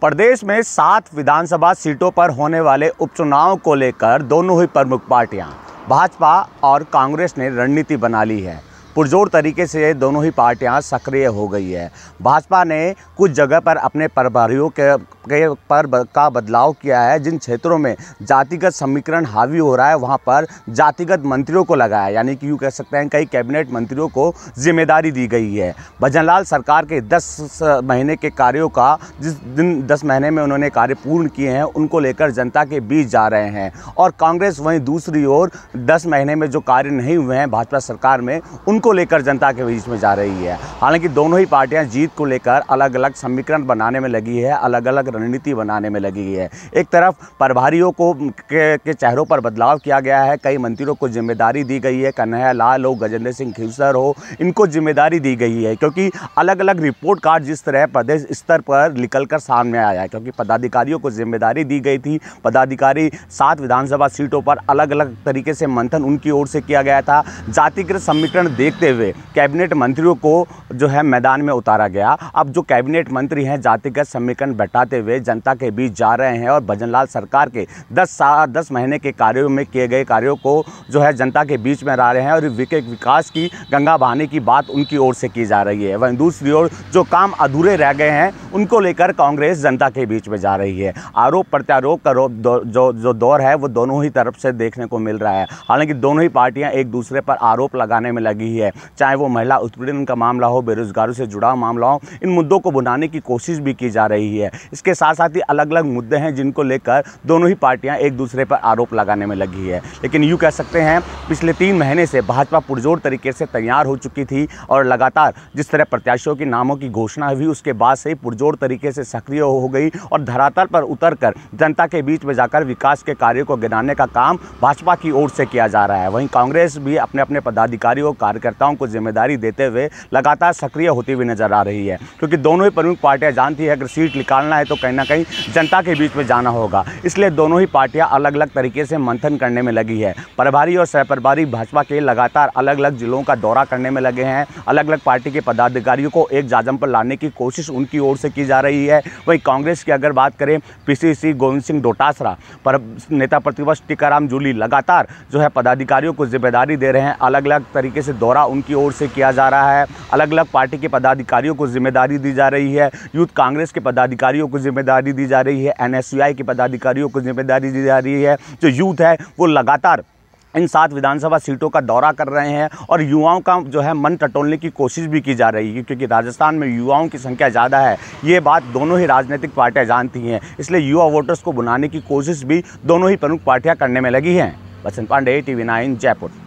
प्रदेश में सात विधानसभा सीटों पर होने वाले उपचुनाव को लेकर दोनों ही प्रमुख पार्टियां भाजपा और कांग्रेस ने रणनीति बना ली है पुरजोर तरीके से दोनों ही पार्टियां सक्रिय हो गई है भाजपा ने कुछ जगह पर अपने प्रभारियों के, के पर का बदलाव किया है जिन क्षेत्रों में जातिगत समीकरण हावी हो रहा है वहां पर जातिगत मंत्रियों को लगाया यानी कि यूँ कह सकते हैं कई कैबिनेट मंत्रियों को जिम्मेदारी दी गई है भजनलाल सरकार के दस महीने के कार्यों का जिस दिन दस महीने में उन्होंने कार्य पूर्ण किए हैं उनको लेकर जनता के बीच जा रहे हैं और कांग्रेस वहीं दूसरी ओर दस महीने में जो कार्य नहीं हुए हैं भाजपा सरकार में उन उनको लेकर जनता के बीच में जा रही है हालांकि दोनों ही पार्टियां जीत को लेकर अलग अलग समीकरण बनाने में लगी है अलग अलग रणनीति बनाने में लगी है एक तरफ प्रभारियों को के, के चेहरों पर बदलाव किया गया है कई मंत्रियों को जिम्मेदारी दी गई है कन्हैया लाल हो गजेंद्र सिंह खिवसर हो इनको जिम्मेदारी दी गई है क्योंकि अलग अलग रिपोर्ट कार्ड जिस तरह प्रदेश स्तर पर निकल कर सामने आया है क्योंकि पदाधिकारियों को जिम्मेदारी दी गई थी पदाधिकारी सात विधानसभा सीटों पर अलग अलग तरीके से मंथन उनकी ओर से किया गया था जातिगत समीकरण देख देखते हुए कैबिनेट मंत्रियों को जो है मैदान में उतारा गया अब जो कैबिनेट मंत्री हैं जातिगत समीकरण बैठाते हुए जनता के बीच जा रहे हैं और भजनलाल सरकार के दस साल दस महीने के कार्यों में किए गए कार्यों को जो है जनता के बीच में रहा रहे हैं और विकास की गंगा बहाने की बात उनकी ओर से की जा रही है वहीं दूसरी ओर जो काम अधूरे रह गए हैं उनको लेकर कांग्रेस जनता के बीच में जा रही है आरोप प्रत्यारोप का जो जो दौर है वो दोनों ही तरफ से देखने को मिल रहा है हालांकि दोनों ही पार्टियां एक दूसरे पर आरोप लगाने में लगी है है चाहे वो महिला उत्पीड़न का मामला हो बेरोजगारों से जुड़ा मामला हो इन मुद्दों को बुनाने की कोशिश भी की जा रही है इसके साथ साथ ही अलग अलग मुद्दे हैं जिनको लेकर दोनों ही पार्टियाँ एक दूसरे पर आरोप लगाने में लगी है लेकिन यूँ कह सकते हैं पिछले तीन महीने से भाजपा पुरजोर तरीके से तैयार हो चुकी थी और लगातार जिस तरह प्रत्याशियों के नामों की घोषणा हुई उसके बाद से ही पुरजोर तरीके से सक्रिय हो गई और धरातल पर उतर कर जनता के बीच में जाकर विकास के कार्यों को गिनाने का काम भाजपा की ओर से किया जा रहा है वहीं कांग्रेस भी अपने अपने पदाधिकारियों कार्यकर्ता कार्यकर्ताओं को जिम्मेदारी देते हुए लगातार सक्रिय होती हुई नजर आ रही है क्योंकि दोनों ही प्रमुख पार्टियां जानती है अगर सीट निकालना है तो कहीं ना कहीं जनता के बीच में जाना होगा इसलिए दोनों ही पार्टियां अलग अलग तरीके से मंथन करने में लगी है प्रभारी और सहप्रभारी भाजपा के लगातार अलग अलग जिलों का दौरा करने में लगे हैं अलग अलग पार्टी के पदाधिकारियों को एक जाजम पर लाने की कोशिश उनकी ओर से की जा रही है वहीं कांग्रेस की अगर बात करें पीसीसी गोविंद सिंह डोटासरा पर नेता प्रतिपक्ष टीकाराम जूली लगातार जो है पदाधिकारियों को जिम्मेदारी दे रहे हैं अलग अलग तरीके से दौरा द्वारा उनकी ओर से किया जा रहा है अलग अलग पार्टी के पदाधिकारियों को जिम्मेदारी दी जा रही है यूथ कांग्रेस के पदाधिकारियों को जिम्मेदारी दी जा रही है एन के पदाधिकारियों को जिम्मेदारी दी जा रही है जो यूथ है वो लगातार इन सात विधानसभा सीटों का दौरा कर रहे हैं और युवाओं का जो है मन टटोलने की कोशिश भी की जा रही है क्योंकि राजस्थान में युवाओं की संख्या ज़्यादा है ये बात दोनों ही राजनीतिक पार्टियां जानती हैं इसलिए युवा वोटर्स को बुलाने की कोशिश भी दोनों ही प्रमुख पार्टियां करने में लगी हैं Basant Pandey T V nine Jaipur